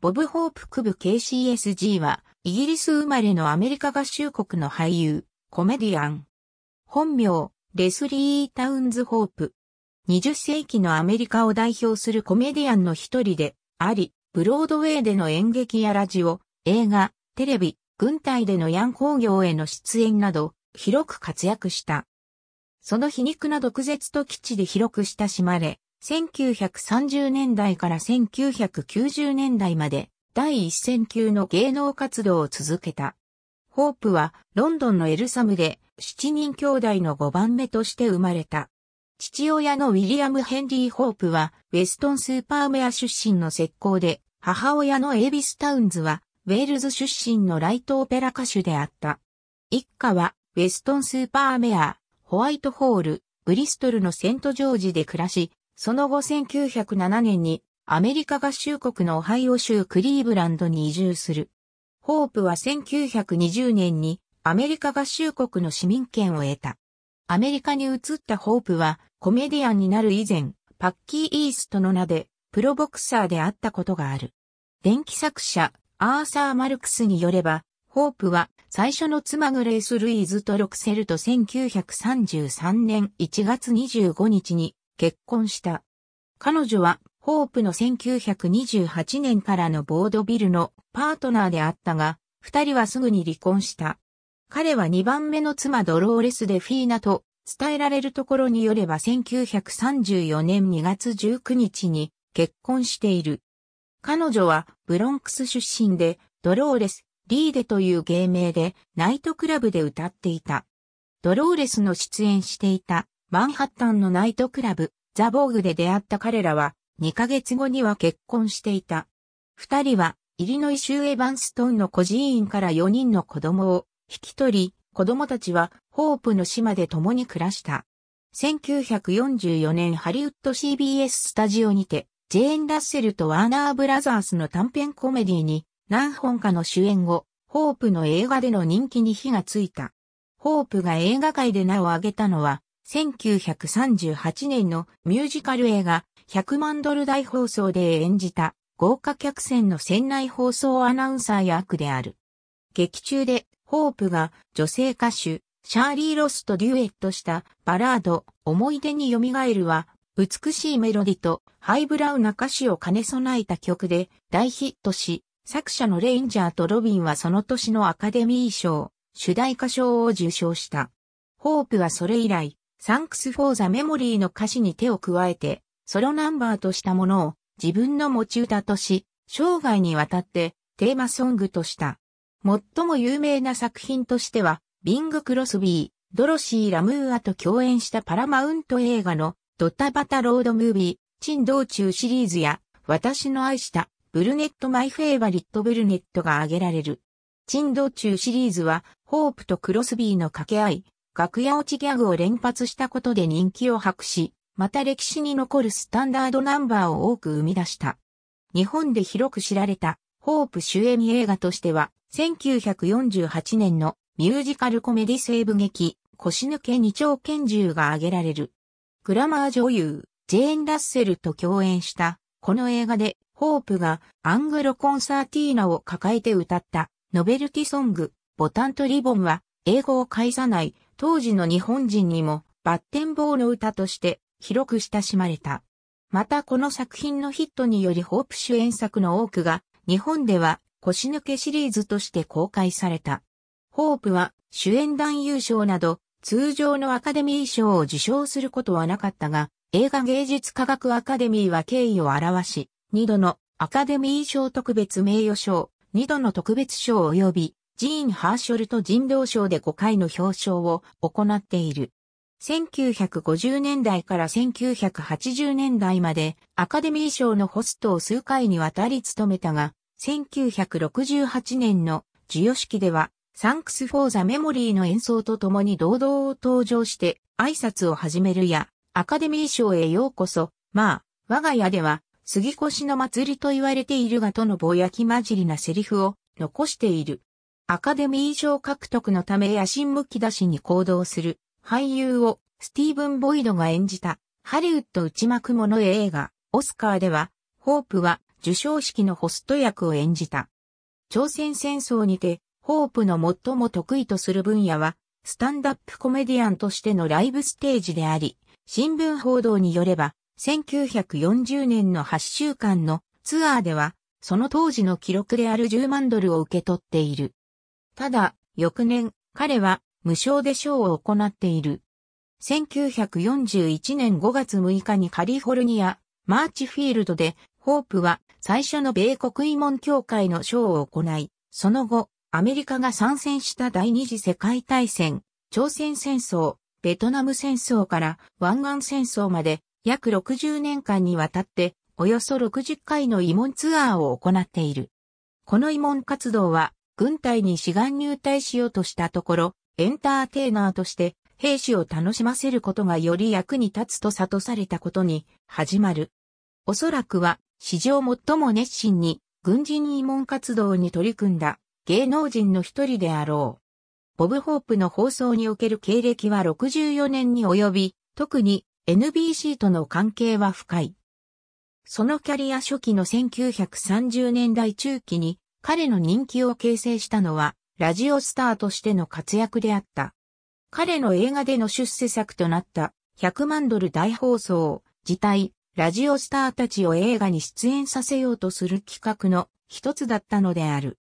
ボブ・ホープ・クブ KCSG は、イギリス生まれのアメリカ合衆国の俳優、コメディアン。本名、レスリー・タウンズ・ホープ。20世紀のアメリカを代表するコメディアンの一人で、あり、ブロードウェイでの演劇やラジオ、映画、テレビ、軍隊でのヤン工業への出演など、広く活躍した。その皮肉な毒舌と基地で広く親しまれ、1930年代から1990年代まで第一線級の芸能活動を続けた。ホープはロンドンのエルサムで7人兄弟の5番目として生まれた。父親のウィリアム・ヘンリー・ホープはウェストン・スーパーメア出身の石膏で、母親のエイビス・タウンズはウェールズ出身のライトオペラ歌手であった。一家はウェストン・スーパーメア、ホワイトホール、ブリストルのセント・ジョージで暮らし、その後1907年にアメリカ合衆国のオハイオ州クリーブランドに移住する。ホープは1920年にアメリカ合衆国の市民権を得た。アメリカに移ったホープはコメディアンになる以前、パッキー・イーストの名でプロボクサーであったことがある。電気作者アーサー・マルクスによれば、ホープは最初の妻グレース・ルイーズとロクセルと1933年1月25日に結婚した。彼女は、ホープの1928年からのボードビルのパートナーであったが、二人はすぐに離婚した。彼は二番目の妻ドローレス・デフィーナと伝えられるところによれば1934年2月19日に結婚している。彼女はブロンクス出身でドローレス・リーデという芸名でナイトクラブで歌っていた。ドローレスの出演していたマンハッタンのナイトクラブ、ザ・ボーグで出会った彼らは、2ヶ月後には結婚していた。二人は、イリノイ州エヴァンストンの孤児院から4人の子供を引き取り、子供たちはホープの島で共に暮らした。1944年ハリウッド CBS スタジオにて、ジェーン・ラッセルとワーナー・ブラザースの短編コメディに何本かの主演後、ホープの映画での人気に火がついた。ホープが映画界で名を上げたのは、1938年のミュージカル映画100万ドル大放送で演じた豪華客船の船内放送アナウンサー役である。劇中でホープが女性歌手シャーリー・ロスとデュエットしたバラード思い出に蘇るは美しいメロディとハイブラウな歌詞を兼ね備えた曲で大ヒットし、作者のレインジャーとロビンはその年のアカデミー賞、主題歌賞を受賞した。ホープはそれ以来、サンクス・フォー・ザ・メモリーの歌詞に手を加えて、ソロナンバーとしたものを自分の持ち歌とし、生涯にわたってテーマソングとした。最も有名な作品としては、ビング・クロスビー、ドロシー・ラムーアと共演したパラマウント映画のドタバタロードムービー、珍道中シリーズや、私の愛したブルネット・マイ・フェイバリット・ブルネットが挙げられる。珍道中シリーズは、ホープとクロスビーの掛け合い、楽屋落ちギャグを連発したことで人気を博し、また歴史に残るスタンダードナンバーを多く生み出した。日本で広く知られた、ホープ主演映画としては、1948年のミュージカルコメディ西部劇、腰抜け二丁拳銃が挙げられる。グラマー女優、ジェーン・ラッセルと共演した、この映画で、ホープがアングロコンサーティーナを抱えて歌った、ノベルティソング、ボタンとリボンは、英語を介さない、当時の日本人にもバッテンボーの歌として広く親しまれた。またこの作品のヒットによりホープ主演作の多くが日本では腰抜けシリーズとして公開された。ホープは主演男優賞など通常のアカデミー賞を受賞することはなかったが、映画芸術科学アカデミーは敬意を表し、2度のアカデミー賞特別名誉賞、2度の特別賞及びジーン・ハーショルト人道賞で5回の表彰を行っている。1950年代から1980年代までアカデミー賞のホストを数回にわたり務めたが、1968年の授与式では、サンクス・フォー・ザ・メモリーの演奏とともに堂々を登場して挨拶を始めるや、アカデミー賞へようこそ、まあ、我が家では、杉越の祭りと言われているがとのぼやき混じりなセリフを残している。アカデミー賞獲得のため野心むき出しに行動する俳優をスティーブン・ボイドが演じたハリウッド内幕もの映画オスカーではホープは受賞式のホスト役を演じた。朝鮮戦争にてホープの最も得意とする分野はスタンダップコメディアンとしてのライブステージであり、新聞報道によれば1940年の8週間のツアーではその当時の記録である10万ドルを受け取っている。ただ、翌年、彼は無償で賞を行っている。1941年5月6日にカリフォルニア、マーチフィールドで、ホープは最初の米国慰問協会の賞を行い、その後、アメリカが参戦した第二次世界大戦、朝鮮戦争、ベトナム戦争から湾岸戦争まで約60年間にわたっておよそ60回の慰問ツアーを行っている。この慰問活動は軍隊に志願入隊しようとしたところ、エンターテイナーとして兵士を楽しませることがより役に立つと悟されたことに始まる。おそらくは史上最も熱心に軍人慰問活動に取り組んだ芸能人の一人であろう。ボブ・ホープの放送における経歴は64年に及び、特に NBC との関係は深い。そのキャリア初期の1930年代中期に彼の人気を形成したのは、ラジオスターとしての活躍であった。彼の映画での出世作となった、100万ドル大放送、自体、ラジオスターたちを映画に出演させようとする企画の一つだったのである。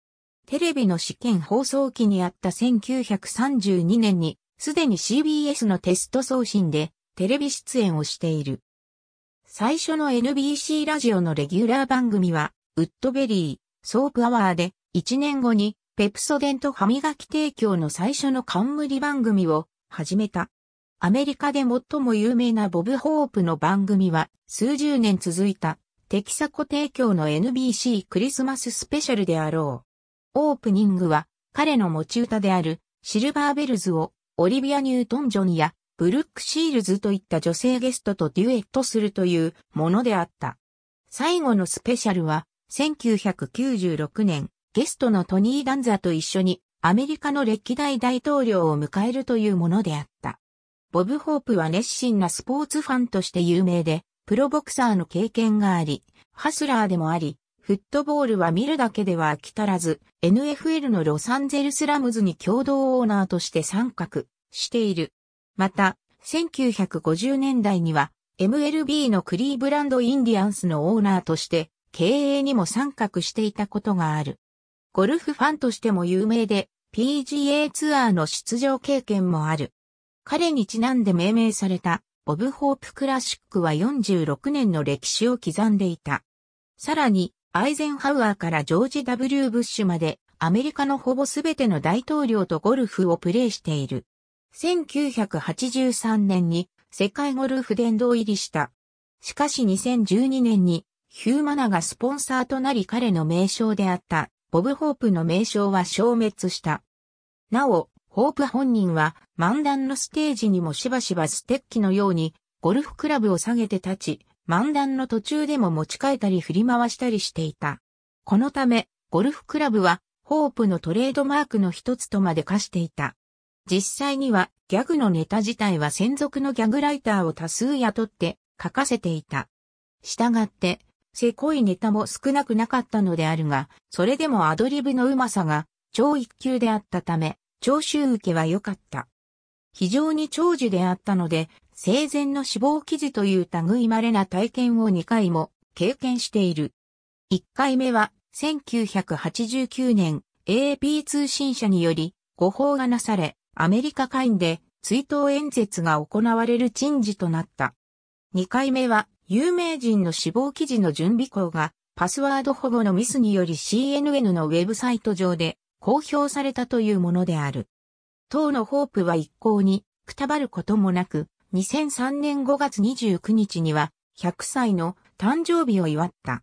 テレビの試験放送期にあった1932年に、すでに CBS のテスト送信でテレビ出演をしている。最初の NBC ラジオのレギュラー番組は、ウッドベリー。ソープアワーで1年後にペプソデント歯磨き提供の最初の冠番組を始めた。アメリカで最も有名なボブ・ホープの番組は数十年続いたテキサコ提供の NBC クリスマススペシャルであろう。オープニングは彼の持ち歌であるシルバーベルズをオリビア・ニュートン・ジョンやブルック・シールズといった女性ゲストとデュエットするというものであった。最後のスペシャルは1996年、ゲストのトニー・ダンザと一緒にアメリカの歴代大統領を迎えるというものであった。ボブ・ホープは熱心なスポーツファンとして有名で、プロボクサーの経験があり、ハスラーでもあり、フットボールは見るだけでは飽き足らず、NFL のロサンゼルスラムズに共同オーナーとして参画している。また、1950年代には、MLB のクリーブランドインディアンスのオーナーとして、経営にも参画していたことがある。ゴルフファンとしても有名で、PGA ツアーの出場経験もある。彼にちなんで命名された、ボブ・ホープ・クラシックは46年の歴史を刻んでいた。さらに、アイゼンハウアーからジョージ・ W・ ブッシュまで、アメリカのほぼすべての大統領とゴルフをプレーしている。1983年に世界ゴルフ殿堂入りした。しかし2012年にヒューマナがスポンサーとなり彼の名称であったボブ・ホープの名称は消滅した。なお、ホープ本人は漫談のステージにもしばしばステッキのようにゴルフクラブを下げて立ち、漫談の途中でも持ち替えたり振り回したりしていた。このため、ゴルフクラブはホープのトレードマークの一つとまで課していた。実際にはギャグのネタ自体は専属のギャグライターを多数雇って書かせていた。したがって、せこいネタも少なくなかったのであるが、それでもアドリブのうまさが超一級であったため、聴衆受けは良かった。非常に長寿であったので、生前の死亡記事という類稀な体験を2回も経験している。1回目は1989年 AP 通信社により誤報がなされ、アメリカ会員で追悼演説が行われる陳事となった。2回目は有名人の死亡記事の準備校がパスワード保護のミスにより CNN のウェブサイト上で公表されたというものである。当のホープは一向にくたばることもなく、2003年5月29日には100歳の誕生日を祝った。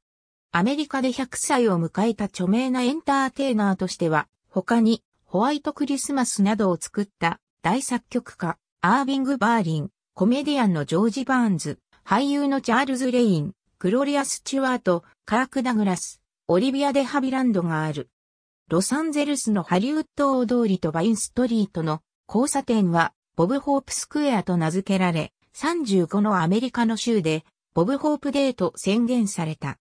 アメリカで100歳を迎えた著名なエンターテイナーとしては、他にホワイトクリスマスなどを作った大作曲家、アービング・バーリン、コメディアンのジョージ・バーンズ、俳優のチャールズ・レイン、グロリア・スチュワート、カーク・ダグラス、オリビア・デ・ハビランドがある。ロサンゼルスのハリウッド大通りとバインストリートの交差点は、ボブ・ホープ・スクエアと名付けられ、35のアメリカの州で、ボブ・ホープ・デーと宣言された。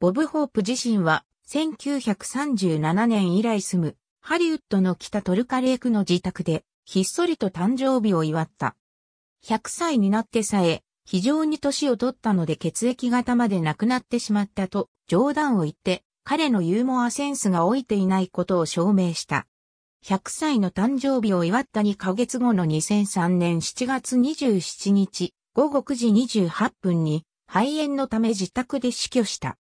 ボブ・ホープ自身は、1937年以来住む、ハリウッドの北トルカレークの自宅で、ひっそりと誕生日を祝った。100歳になってさえ、非常に年を取ったので血液型までなくなってしまったと冗談を言って彼のユーモアセンスが老いていないことを証明した。100歳の誕生日を祝った2ヶ月後の2003年7月27日午後9時28分に肺炎のため自宅で死去した。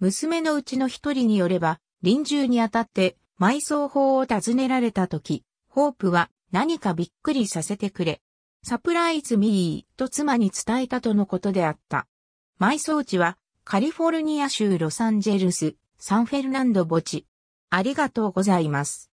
娘のうちの一人によれば臨終にあたって埋葬法を尋ねられた時、ホープは何かびっくりさせてくれ、サプライズミーと妻に伝えたとのことであった。埋葬地はカリフォルニア州ロサンゼルス、サンフェルナンド墓地。ありがとうございます。